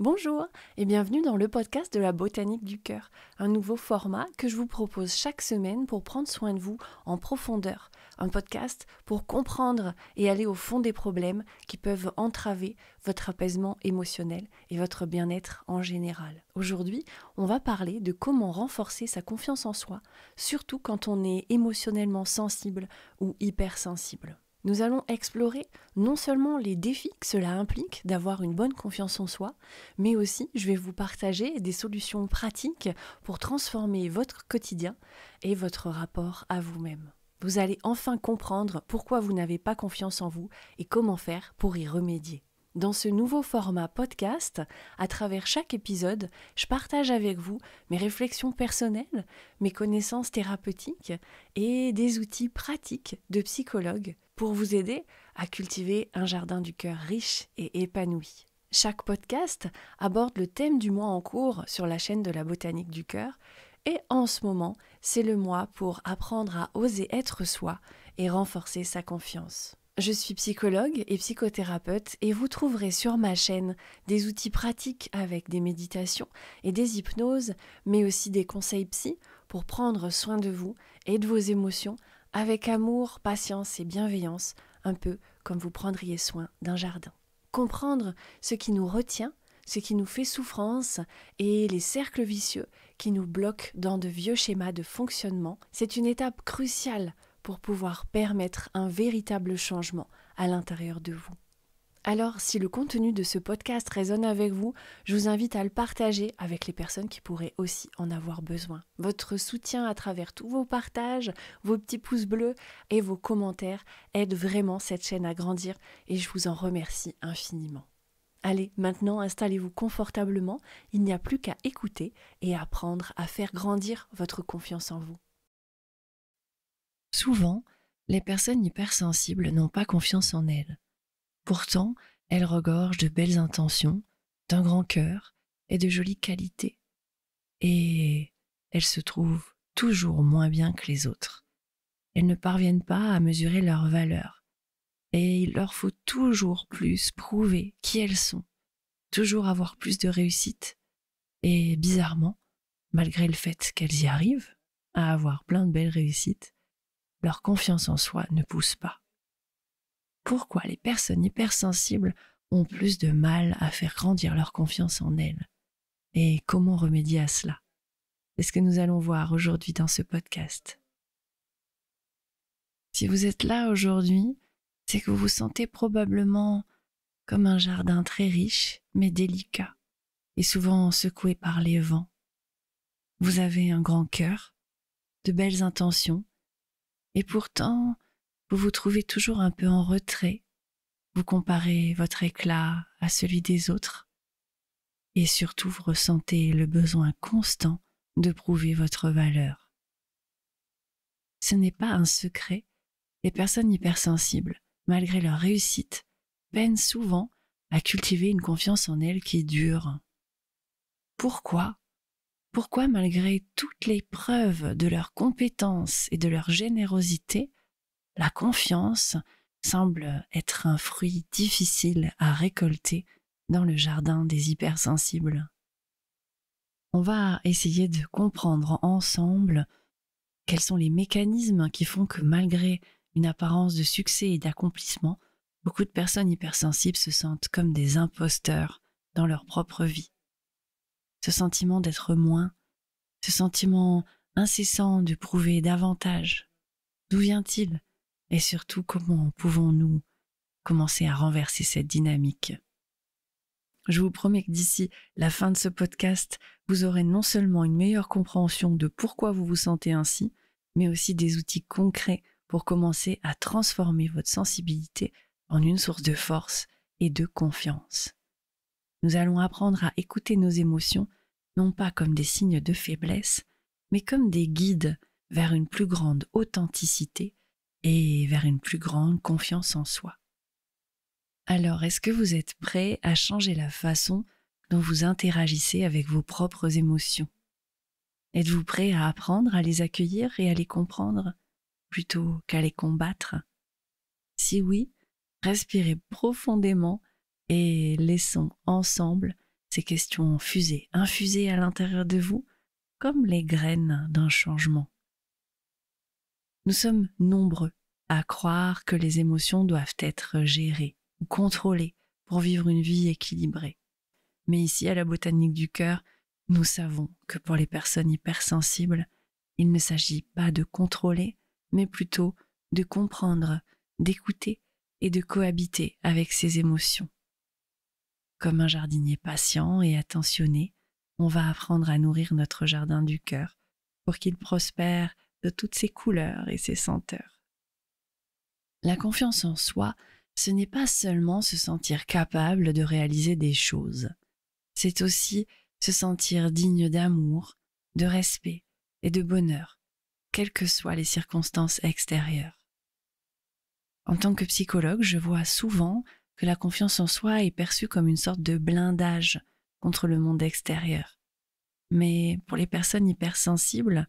Bonjour et bienvenue dans le podcast de la botanique du cœur, un nouveau format que je vous propose chaque semaine pour prendre soin de vous en profondeur, un podcast pour comprendre et aller au fond des problèmes qui peuvent entraver votre apaisement émotionnel et votre bien-être en général. Aujourd'hui, on va parler de comment renforcer sa confiance en soi, surtout quand on est émotionnellement sensible ou hypersensible. Nous allons explorer non seulement les défis que cela implique d'avoir une bonne confiance en soi, mais aussi je vais vous partager des solutions pratiques pour transformer votre quotidien et votre rapport à vous-même. Vous allez enfin comprendre pourquoi vous n'avez pas confiance en vous et comment faire pour y remédier. Dans ce nouveau format podcast, à travers chaque épisode, je partage avec vous mes réflexions personnelles, mes connaissances thérapeutiques et des outils pratiques de psychologue pour vous aider à cultiver un jardin du cœur riche et épanoui. Chaque podcast aborde le thème du mois en cours sur la chaîne de la botanique du cœur et en ce moment, c'est le mois pour apprendre à oser être soi et renforcer sa confiance. Je suis psychologue et psychothérapeute et vous trouverez sur ma chaîne des outils pratiques avec des méditations et des hypnoses, mais aussi des conseils psy pour prendre soin de vous et de vos émotions avec amour, patience et bienveillance, un peu comme vous prendriez soin d'un jardin. Comprendre ce qui nous retient, ce qui nous fait souffrance et les cercles vicieux qui nous bloquent dans de vieux schémas de fonctionnement, c'est une étape cruciale pour pouvoir permettre un véritable changement à l'intérieur de vous. Alors, si le contenu de ce podcast résonne avec vous, je vous invite à le partager avec les personnes qui pourraient aussi en avoir besoin. Votre soutien à travers tous vos partages, vos petits pouces bleus et vos commentaires aide vraiment cette chaîne à grandir et je vous en remercie infiniment. Allez, maintenant installez-vous confortablement, il n'y a plus qu'à écouter et apprendre à faire grandir votre confiance en vous. Souvent, les personnes hypersensibles n'ont pas confiance en elles. Pourtant, elles regorgent de belles intentions, d'un grand cœur et de jolies qualités. Et elles se trouvent toujours moins bien que les autres. Elles ne parviennent pas à mesurer leur valeur. Et il leur faut toujours plus prouver qui elles sont, toujours avoir plus de réussite. Et bizarrement, malgré le fait qu'elles y arrivent, à avoir plein de belles réussites, leur confiance en soi ne pousse pas pourquoi les personnes hypersensibles ont plus de mal à faire grandir leur confiance en elles et comment remédier à cela. C'est ce que nous allons voir aujourd'hui dans ce podcast. Si vous êtes là aujourd'hui, c'est que vous vous sentez probablement comme un jardin très riche mais délicat et souvent secoué par les vents. Vous avez un grand cœur, de belles intentions, et pourtant vous vous trouvez toujours un peu en retrait, vous comparez votre éclat à celui des autres, et surtout vous ressentez le besoin constant de prouver votre valeur. Ce n'est pas un secret, les personnes hypersensibles, malgré leur réussite, peinent souvent à cultiver une confiance en elles qui dure. Pourquoi Pourquoi malgré toutes les preuves de leur compétence et de leur générosité, la confiance semble être un fruit difficile à récolter dans le jardin des hypersensibles. On va essayer de comprendre ensemble quels sont les mécanismes qui font que malgré une apparence de succès et d'accomplissement, beaucoup de personnes hypersensibles se sentent comme des imposteurs dans leur propre vie. Ce sentiment d'être moins, ce sentiment incessant de prouver davantage, d'où vient-il et surtout, comment pouvons-nous commencer à renverser cette dynamique Je vous promets que d'ici la fin de ce podcast, vous aurez non seulement une meilleure compréhension de pourquoi vous vous sentez ainsi, mais aussi des outils concrets pour commencer à transformer votre sensibilité en une source de force et de confiance. Nous allons apprendre à écouter nos émotions, non pas comme des signes de faiblesse, mais comme des guides vers une plus grande authenticité et vers une plus grande confiance en soi. Alors, est-ce que vous êtes prêt à changer la façon dont vous interagissez avec vos propres émotions Êtes-vous prêt à apprendre à les accueillir et à les comprendre plutôt qu'à les combattre Si oui, respirez profondément et laissons ensemble ces questions fusées, infusées à l'intérieur de vous comme les graines d'un changement. Nous sommes nombreux à croire que les émotions doivent être gérées ou contrôlées pour vivre une vie équilibrée. Mais ici, à la botanique du cœur, nous savons que pour les personnes hypersensibles, il ne s'agit pas de contrôler, mais plutôt de comprendre, d'écouter et de cohabiter avec ses émotions. Comme un jardinier patient et attentionné, on va apprendre à nourrir notre jardin du cœur pour qu'il prospère de toutes ses couleurs et ses senteurs. La confiance en soi, ce n'est pas seulement se sentir capable de réaliser des choses, c'est aussi se sentir digne d'amour, de respect et de bonheur, quelles que soient les circonstances extérieures. En tant que psychologue, je vois souvent que la confiance en soi est perçue comme une sorte de blindage contre le monde extérieur. Mais pour les personnes hypersensibles,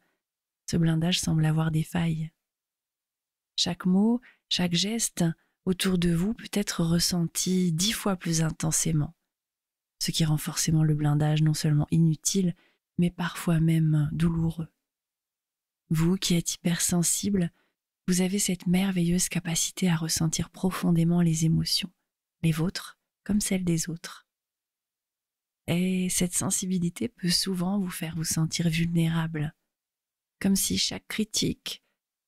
ce blindage semble avoir des failles. Chaque mot, chaque geste autour de vous peut être ressenti dix fois plus intensément, ce qui rend forcément le blindage non seulement inutile, mais parfois même douloureux. Vous qui êtes hypersensible, vous avez cette merveilleuse capacité à ressentir profondément les émotions, les vôtres comme celles des autres. Et cette sensibilité peut souvent vous faire vous sentir vulnérable, comme si chaque critique,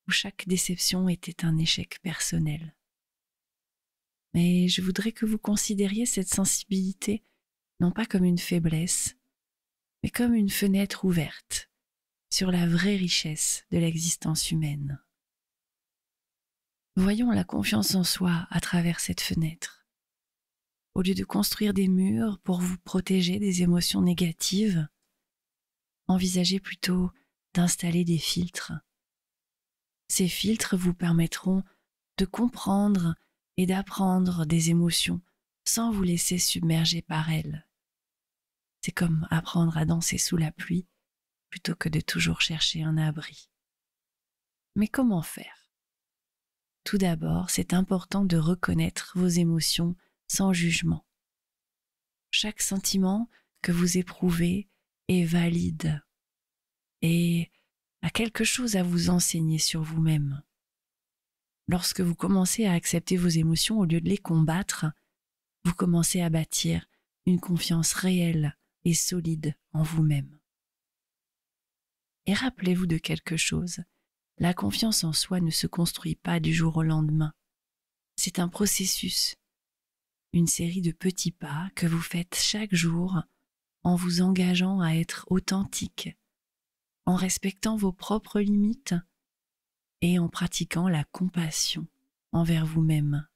où chaque déception était un échec personnel. Mais je voudrais que vous considériez cette sensibilité non pas comme une faiblesse, mais comme une fenêtre ouverte sur la vraie richesse de l'existence humaine. Voyons la confiance en soi à travers cette fenêtre. Au lieu de construire des murs pour vous protéger des émotions négatives, envisagez plutôt d'installer des filtres ces filtres vous permettront de comprendre et d'apprendre des émotions sans vous laisser submerger par elles. C'est comme apprendre à danser sous la pluie plutôt que de toujours chercher un abri. Mais comment faire Tout d'abord, c'est important de reconnaître vos émotions sans jugement. Chaque sentiment que vous éprouvez est valide et a quelque chose à vous enseigner sur vous-même. Lorsque vous commencez à accepter vos émotions au lieu de les combattre, vous commencez à bâtir une confiance réelle et solide en vous-même. Et rappelez-vous de quelque chose, la confiance en soi ne se construit pas du jour au lendemain. C'est un processus, une série de petits pas que vous faites chaque jour en vous engageant à être authentique en respectant vos propres limites et en pratiquant la compassion envers vous-même.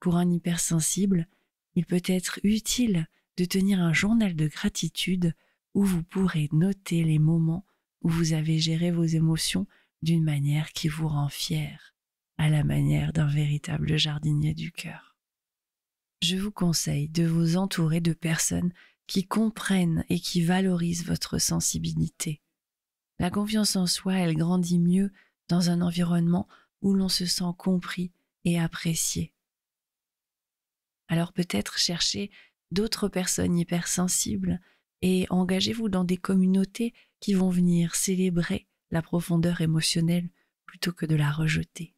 Pour un hypersensible, il peut être utile de tenir un journal de gratitude où vous pourrez noter les moments où vous avez géré vos émotions d'une manière qui vous rend fier, à la manière d'un véritable jardinier du cœur. Je vous conseille de vous entourer de personnes qui comprennent et qui valorisent votre sensibilité. La confiance en soi, elle grandit mieux dans un environnement où l'on se sent compris et apprécié. Alors peut-être cherchez d'autres personnes hypersensibles et engagez-vous dans des communautés qui vont venir célébrer la profondeur émotionnelle plutôt que de la rejeter.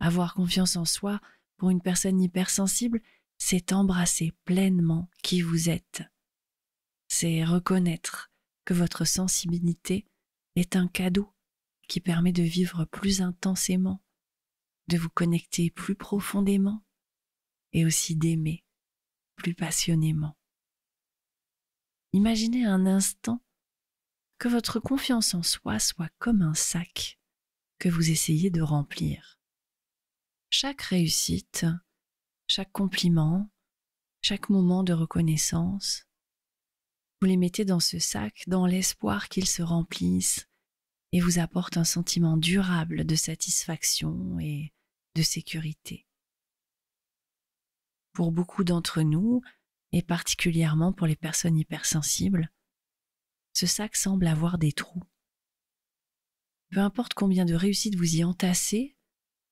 Avoir confiance en soi pour une personne hypersensible, c'est embrasser pleinement qui vous êtes. C'est reconnaître que votre sensibilité est un cadeau qui permet de vivre plus intensément, de vous connecter plus profondément et aussi d'aimer plus passionnément. Imaginez un instant que votre confiance en soi soit comme un sac que vous essayez de remplir. Chaque réussite chaque compliment, chaque moment de reconnaissance. Vous les mettez dans ce sac dans l'espoir qu'ils se remplissent et vous apportent un sentiment durable de satisfaction et de sécurité. Pour beaucoup d'entre nous, et particulièrement pour les personnes hypersensibles, ce sac semble avoir des trous. Peu importe combien de réussites vous y entassez,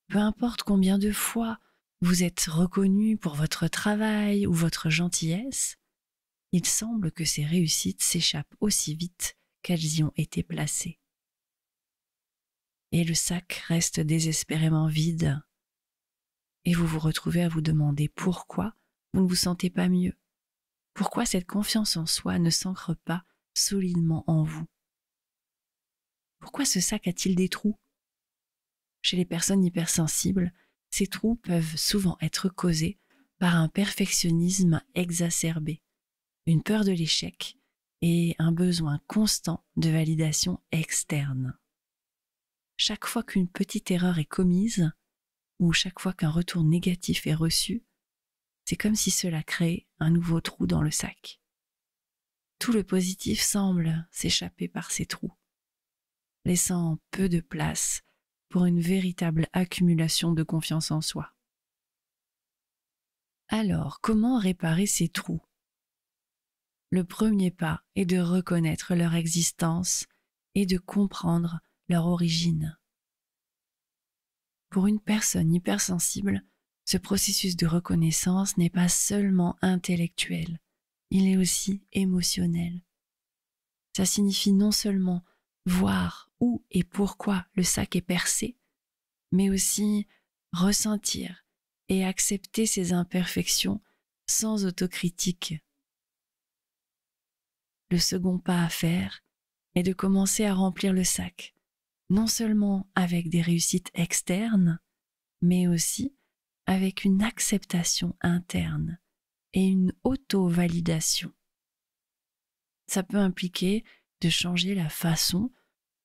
peu importe combien de fois vous êtes reconnu pour votre travail ou votre gentillesse, il semble que ces réussites s'échappent aussi vite qu'elles y ont été placées. Et le sac reste désespérément vide, et vous vous retrouvez à vous demander pourquoi vous ne vous sentez pas mieux, pourquoi cette confiance en soi ne s'ancre pas solidement en vous. Pourquoi ce sac a-t-il des trous Chez les personnes hypersensibles, ces trous peuvent souvent être causés par un perfectionnisme exacerbé, une peur de l'échec et un besoin constant de validation externe. Chaque fois qu'une petite erreur est commise, ou chaque fois qu'un retour négatif est reçu, c'est comme si cela créait un nouveau trou dans le sac. Tout le positif semble s'échapper par ces trous, laissant peu de place pour une véritable accumulation de confiance en soi. Alors, comment réparer ces trous Le premier pas est de reconnaître leur existence et de comprendre leur origine. Pour une personne hypersensible, ce processus de reconnaissance n'est pas seulement intellectuel, il est aussi émotionnel. Ça signifie non seulement voir, où et pourquoi le sac est percé, mais aussi ressentir et accepter ses imperfections sans autocritique. Le second pas à faire est de commencer à remplir le sac, non seulement avec des réussites externes, mais aussi avec une acceptation interne et une auto-validation. Ça peut impliquer de changer la façon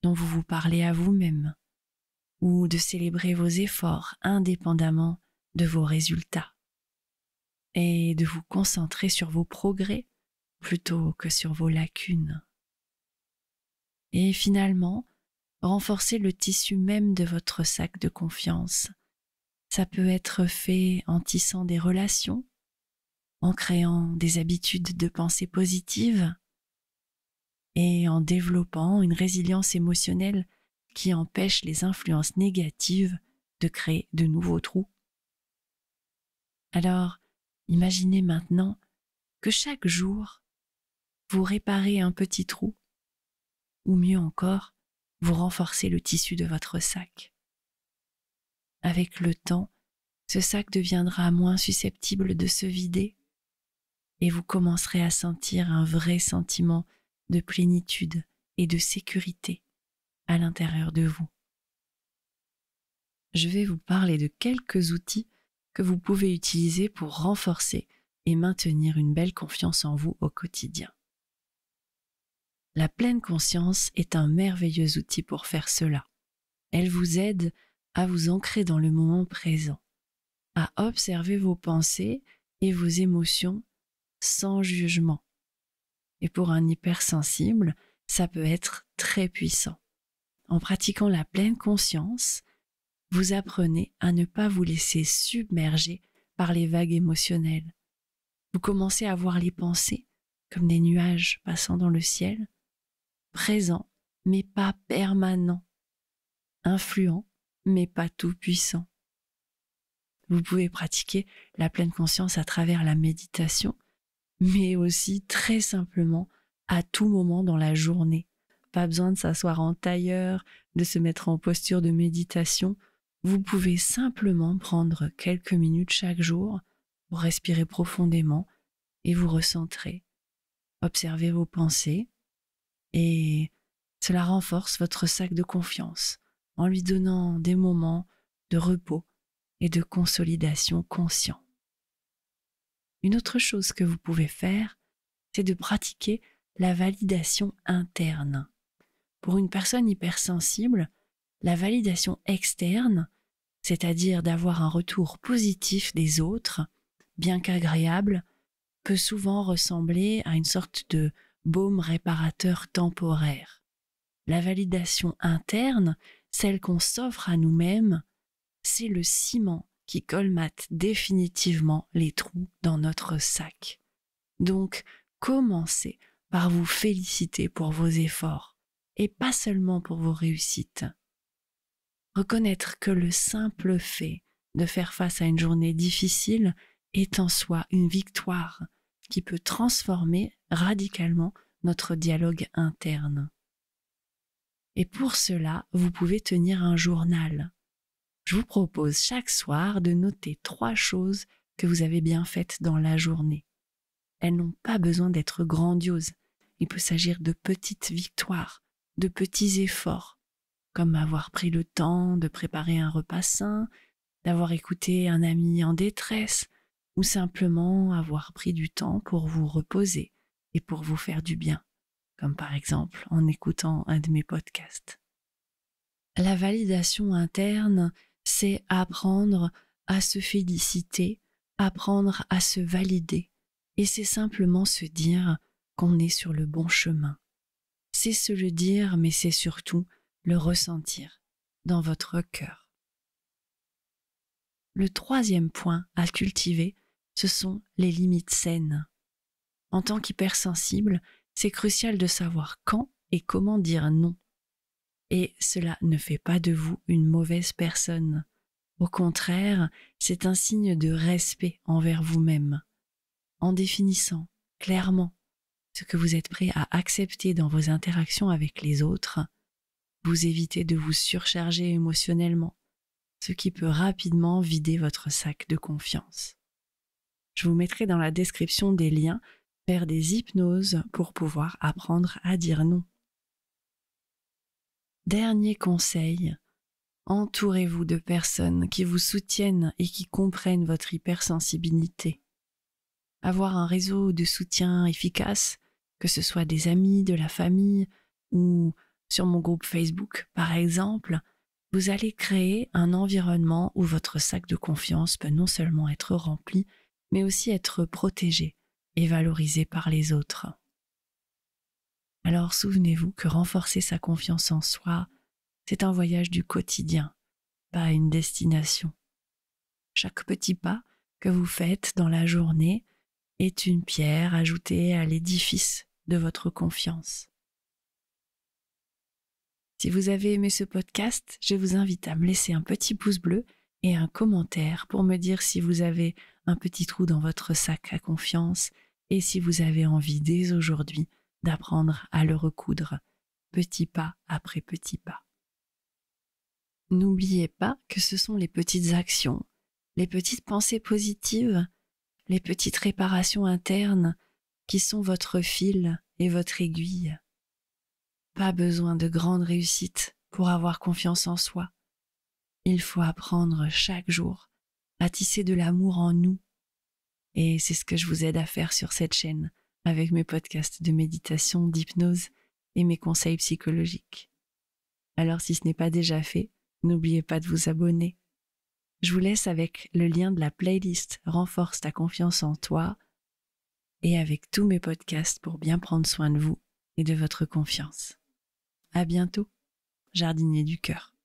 dont vous vous parlez à vous-même, ou de célébrer vos efforts indépendamment de vos résultats, et de vous concentrer sur vos progrès plutôt que sur vos lacunes. Et finalement, renforcer le tissu même de votre sac de confiance. Ça peut être fait en tissant des relations, en créant des habitudes de pensée positive, et en développant une résilience émotionnelle qui empêche les influences négatives de créer de nouveaux trous. Alors, imaginez maintenant que chaque jour, vous réparez un petit trou, ou mieux encore, vous renforcez le tissu de votre sac. Avec le temps, ce sac deviendra moins susceptible de se vider et vous commencerez à sentir un vrai sentiment de plénitude et de sécurité à l'intérieur de vous. Je vais vous parler de quelques outils que vous pouvez utiliser pour renforcer et maintenir une belle confiance en vous au quotidien. La pleine conscience est un merveilleux outil pour faire cela. Elle vous aide à vous ancrer dans le moment présent, à observer vos pensées et vos émotions sans jugement et pour un hypersensible, ça peut être très puissant. En pratiquant la pleine conscience, vous apprenez à ne pas vous laisser submerger par les vagues émotionnelles. Vous commencez à voir les pensées comme des nuages passant dans le ciel, présents mais pas permanents, influents mais pas tout-puissants. Vous pouvez pratiquer la pleine conscience à travers la méditation, mais aussi très simplement à tout moment dans la journée. Pas besoin de s'asseoir en tailleur, de se mettre en posture de méditation. Vous pouvez simplement prendre quelques minutes chaque jour pour respirer profondément et vous recentrer. Observez vos pensées et cela renforce votre sac de confiance en lui donnant des moments de repos et de consolidation consciente. Une autre chose que vous pouvez faire, c'est de pratiquer la validation interne. Pour une personne hypersensible, la validation externe, c'est-à-dire d'avoir un retour positif des autres, bien qu'agréable, peut souvent ressembler à une sorte de baume réparateur temporaire. La validation interne, celle qu'on s'offre à nous-mêmes, c'est le ciment qui colmate définitivement les trous dans notre sac. Donc, commencez par vous féliciter pour vos efforts, et pas seulement pour vos réussites. Reconnaître que le simple fait de faire face à une journée difficile est en soi une victoire qui peut transformer radicalement notre dialogue interne. Et pour cela, vous pouvez tenir un journal, je vous propose chaque soir de noter trois choses que vous avez bien faites dans la journée. Elles n'ont pas besoin d'être grandioses. Il peut s'agir de petites victoires, de petits efforts, comme avoir pris le temps de préparer un repas sain, d'avoir écouté un ami en détresse, ou simplement avoir pris du temps pour vous reposer et pour vous faire du bien, comme par exemple en écoutant un de mes podcasts. La validation interne c'est apprendre à se féliciter, apprendre à se valider, et c'est simplement se dire qu'on est sur le bon chemin. C'est se le dire, mais c'est surtout le ressentir dans votre cœur. Le troisième point à cultiver, ce sont les limites saines. En tant qu'hypersensible, c'est crucial de savoir quand et comment dire non et cela ne fait pas de vous une mauvaise personne. Au contraire, c'est un signe de respect envers vous-même. En définissant clairement ce que vous êtes prêt à accepter dans vos interactions avec les autres, vous évitez de vous surcharger émotionnellement, ce qui peut rapidement vider votre sac de confiance. Je vous mettrai dans la description des liens faire des hypnoses pour pouvoir apprendre à dire non. Dernier conseil, entourez-vous de personnes qui vous soutiennent et qui comprennent votre hypersensibilité. Avoir un réseau de soutien efficace, que ce soit des amis, de la famille ou sur mon groupe Facebook par exemple, vous allez créer un environnement où votre sac de confiance peut non seulement être rempli, mais aussi être protégé et valorisé par les autres. Alors souvenez-vous que renforcer sa confiance en soi, c'est un voyage du quotidien, pas une destination. Chaque petit pas que vous faites dans la journée est une pierre ajoutée à l'édifice de votre confiance. Si vous avez aimé ce podcast, je vous invite à me laisser un petit pouce bleu et un commentaire pour me dire si vous avez un petit trou dans votre sac à confiance et si vous avez envie dès aujourd'hui d'apprendre à le recoudre petit pas après petit pas. N'oubliez pas que ce sont les petites actions, les petites pensées positives, les petites réparations internes qui sont votre fil et votre aiguille. Pas besoin de grandes réussites pour avoir confiance en soi. Il faut apprendre chaque jour à tisser de l'amour en nous. Et c'est ce que je vous aide à faire sur cette chaîne avec mes podcasts de méditation, d'hypnose et mes conseils psychologiques. Alors si ce n'est pas déjà fait, n'oubliez pas de vous abonner. Je vous laisse avec le lien de la playlist Renforce ta confiance en toi et avec tous mes podcasts pour bien prendre soin de vous et de votre confiance. À bientôt, jardinier du cœur.